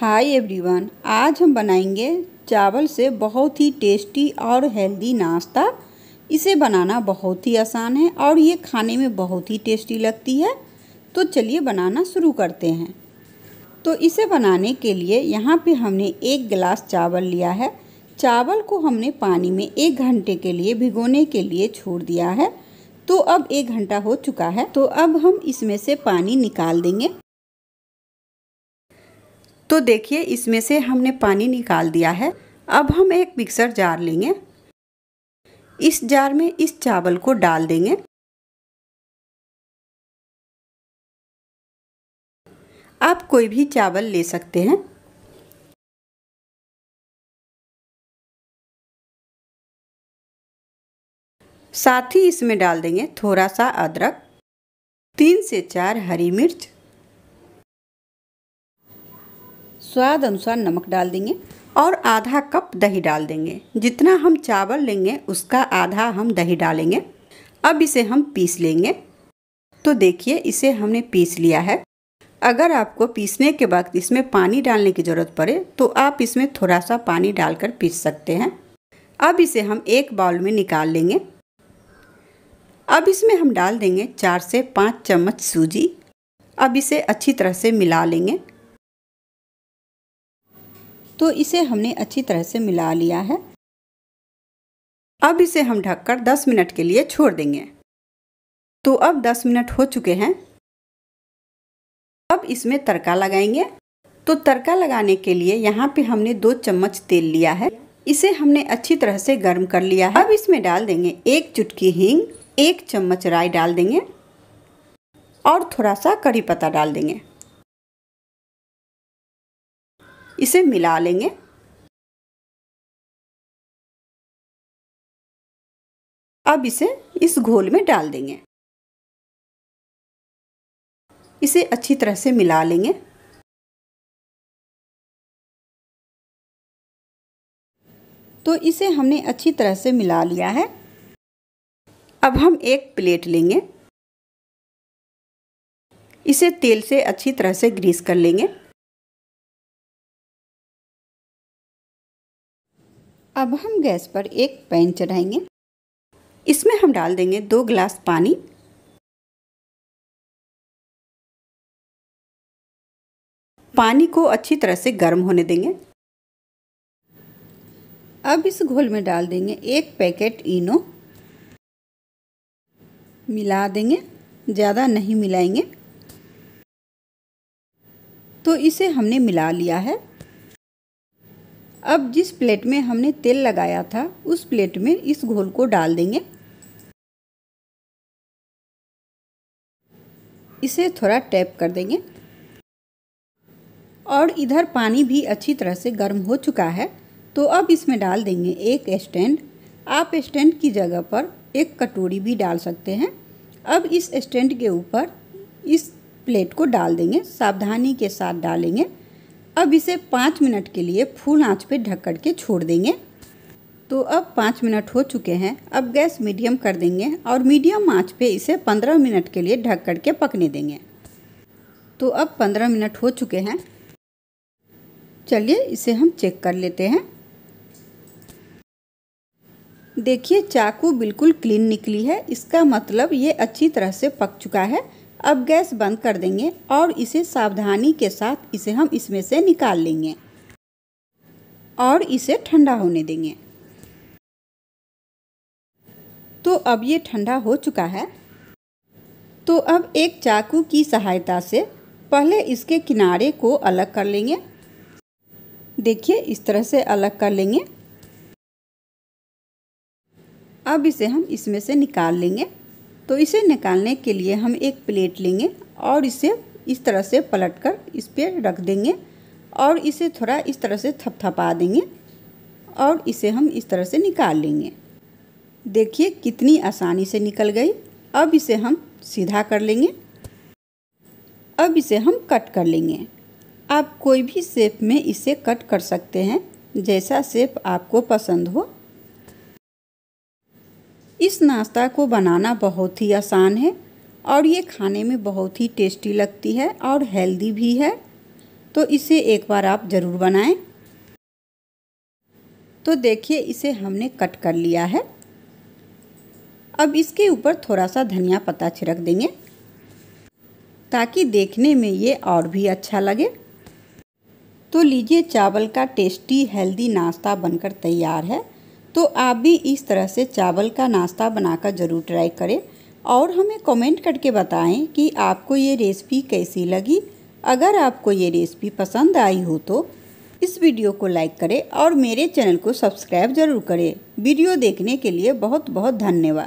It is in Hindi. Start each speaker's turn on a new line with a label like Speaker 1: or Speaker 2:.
Speaker 1: हाय एवरीवन आज हम बनाएंगे चावल से बहुत ही टेस्टी और हेल्दी नाश्ता इसे बनाना बहुत ही आसान है और ये खाने में बहुत ही टेस्टी लगती है तो चलिए बनाना शुरू करते हैं तो इसे बनाने के लिए यहाँ पे हमने एक गिलास चावल लिया है चावल को हमने पानी में एक घंटे के लिए भिगोने के लिए छोड़ दिया है तो अब एक घंटा हो चुका है तो अब हम इसमें से पानी निकाल देंगे तो देखिए इसमें से हमने पानी निकाल दिया है अब हम एक मिक्सर जार लेंगे इस जार में इस चावल को डाल देंगे
Speaker 2: आप कोई भी चावल ले सकते हैं
Speaker 1: साथ ही इसमें डाल देंगे थोड़ा सा अदरक तीन से चार हरी मिर्च स्वाद अनुसार नमक डाल देंगे और आधा कप दही डाल देंगे जितना हम चावल लेंगे उसका आधा हम दही डालेंगे अब इसे हम पीस लेंगे तो देखिए इसे हमने पीस लिया है अगर आपको पीसने के वक्त इसमें पानी डालने की ज़रूरत पड़े तो आप इसमें थोड़ा सा पानी डालकर पीस सकते हैं अब इसे हम एक बाउल में निकाल लेंगे अब इसमें हम डाल देंगे चार से पाँच चम्मच सूजी अब इसे अच्छी तरह से मिला लेंगे तो इसे हमने अच्छी तरह से मिला लिया है अब इसे हम ढककर 10 मिनट के लिए छोड़ देंगे तो अब 10 मिनट हो चुके हैं अब इसमें तड़का लगाएंगे तो तड़का लगाने के लिए यहाँ पे हमने दो चम्मच तेल लिया है इसे हमने अच्छी तरह से गर्म कर लिया है अब इसमें डाल देंगे एक चुटकी हींग एक चम्मच राई डाल देंगे और थोड़ा सा करी पत्ता डाल देंगे
Speaker 2: इसे मिला लेंगे अब इसे इस घोल में डाल देंगे इसे अच्छी तरह से मिला लेंगे तो इसे हमने अच्छी तरह से मिला लिया है अब हम एक प्लेट लेंगे इसे तेल से अच्छी तरह से ग्रीस कर लेंगे अब हम गैस पर एक पैन चढ़ाएंगे इसमें हम डाल देंगे दो गिलास पानी पानी को अच्छी तरह
Speaker 1: से गर्म होने देंगे अब इस घोल में डाल देंगे एक पैकेट इनो मिला देंगे ज़्यादा नहीं मिलाएंगे तो इसे हमने मिला लिया है अब जिस प्लेट में हमने तेल लगाया था उस प्लेट में इस घोल को डाल देंगे इसे थोड़ा टैप कर देंगे और इधर पानी भी अच्छी तरह से गर्म हो चुका है तो अब इसमें डाल देंगे एक स्टैंड आप स्टैंड की जगह पर एक कटोरी भी डाल सकते हैं अब इस स्टैंड के ऊपर इस प्लेट को डाल देंगे सावधानी के साथ डालेंगे अब इसे पाँच मिनट के लिए फुल आँच पे कर के छोड़ देंगे तो अब पाँच मिनट हो चुके हैं अब गैस मीडियम कर देंगे और मीडियम आँच पे इसे पंद्रह मिनट के लिए ढक कर के पकने देंगे तो अब पंद्रह मिनट हो चुके हैं चलिए इसे हम चेक कर लेते हैं देखिए चाकू बिल्कुल क्लीन निकली है इसका मतलब ये अच्छी तरह से पक चुका है अब गैस बंद कर देंगे और इसे सावधानी के साथ इसे हम इसमें से निकाल लेंगे और इसे ठंडा होने देंगे तो अब ये ठंडा हो चुका है तो अब एक चाकू की सहायता से पहले इसके किनारे को अलग कर लेंगे देखिए इस तरह से अलग कर लेंगे अब इसे हम इसमें से निकाल लेंगे तो इसे निकालने के लिए हम एक प्लेट लेंगे और इसे इस तरह से पलट कर इस पर रख देंगे और इसे थोड़ा इस तरह से थपथपा देंगे और इसे हम इस तरह से निकाल लेंगे देखिए कितनी आसानी से निकल गई अब इसे हम सीधा कर लेंगे अब इसे हम कट कर लेंगे आप कोई भी शेप में इसे कट कर सकते हैं जैसा शेप आपको पसंद हो इस नाश्ता को बनाना बहुत ही आसान है और ये खाने में बहुत ही टेस्टी लगती है और हेल्दी भी है तो इसे एक बार आप ज़रूर बनाएं तो देखिए इसे हमने कट कर लिया है अब इसके ऊपर थोड़ा सा धनिया पत्ता छिड़क देंगे ताकि देखने में ये और भी अच्छा लगे तो लीजिए चावल का टेस्टी हेल्दी नाश्ता बनकर तैयार है तो आप भी इस तरह से चावल का नाश्ता बनाकर ज़रूर ट्राई करें और हमें कमेंट करके बताएं कि आपको ये रेसिपी कैसी लगी अगर आपको ये रेसिपी पसंद आई हो तो इस वीडियो को लाइक करें और मेरे चैनल को सब्सक्राइब जरूर करें वीडियो देखने के लिए बहुत बहुत धन्यवाद